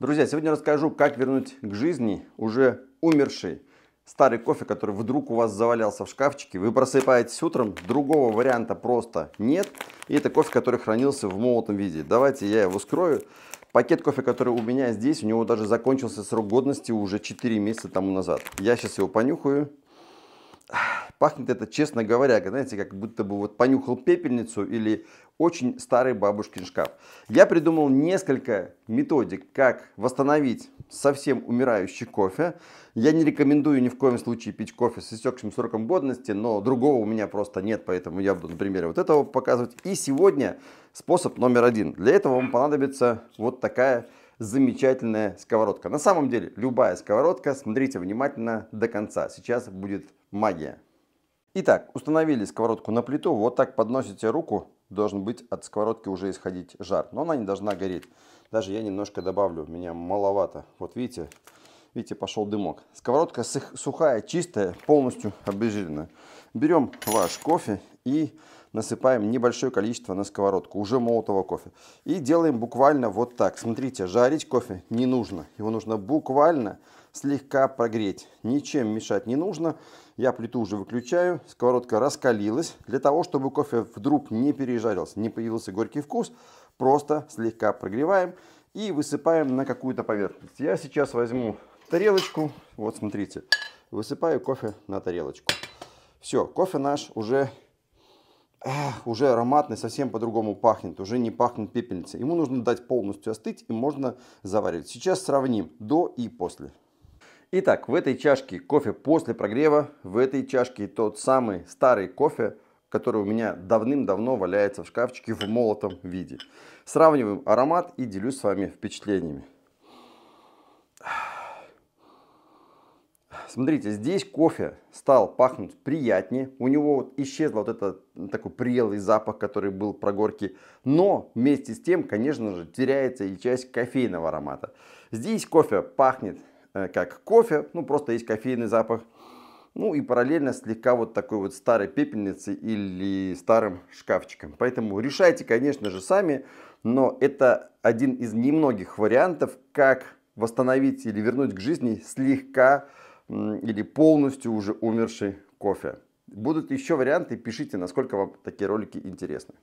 Друзья, сегодня расскажу, как вернуть к жизни уже умерший старый кофе, который вдруг у вас завалялся в шкафчике. Вы просыпаетесь утром, другого варианта просто нет. И это кофе, который хранился в молотом виде. Давайте я его скрою. Пакет кофе, который у меня здесь, у него даже закончился срок годности уже 4 месяца тому назад. Я сейчас его понюхаю Пахнет это, честно говоря, знаете, как будто бы вот понюхал пепельницу или очень старый бабушкин шкаф. Я придумал несколько методик, как восстановить совсем умирающий кофе. Я не рекомендую ни в коем случае пить кофе с истекшим сроком годности, но другого у меня просто нет, поэтому я буду на примере вот этого показывать. И сегодня способ номер один. Для этого вам понадобится вот такая замечательная сковородка. На самом деле, любая сковородка, смотрите внимательно до конца. Сейчас будет магия. Итак, установили сковородку на плиту, вот так подносите руку, должен быть от сковородки уже исходить жар, но она не должна гореть. Даже я немножко добавлю, меня маловато. Вот видите, видите, пошел дымок. Сковородка сухая, чистая, полностью обезжиренная. Берем ваш кофе и насыпаем небольшое количество на сковородку, уже молотого кофе. И делаем буквально вот так. Смотрите, жарить кофе не нужно. Его нужно буквально слегка прогреть. Ничем мешать не нужно. Я плиту уже выключаю. Сковородка раскалилась. Для того, чтобы кофе вдруг не пережарился, не появился горький вкус, просто слегка прогреваем и высыпаем на какую-то поверхность. Я сейчас возьму тарелочку. Вот смотрите, высыпаю кофе на тарелочку. Все, кофе наш уже эх, уже ароматный, совсем по-другому пахнет, уже не пахнет пепельницей. Ему нужно дать полностью остыть и можно заваривать. Сейчас сравним до и после. Итак, в этой чашке кофе после прогрева, в этой чашке тот самый старый кофе, который у меня давным-давно валяется в шкафчике в молотом виде. Сравниваем аромат и делюсь с вами впечатлениями. смотрите, здесь кофе стал пахнуть приятнее. У него вот исчезла вот этот такой прелый запах, который был про горки. Но вместе с тем, конечно же, теряется и часть кофейного аромата. Здесь кофе пахнет э, как кофе, ну просто есть кофейный запах. Ну и параллельно слегка вот такой вот старой пепельницей или старым шкафчиком. Поэтому решайте, конечно же, сами, но это один из немногих вариантов, как восстановить или вернуть к жизни слегка или полностью уже умерший кофе. Будут еще варианты, пишите, насколько вам такие ролики интересны.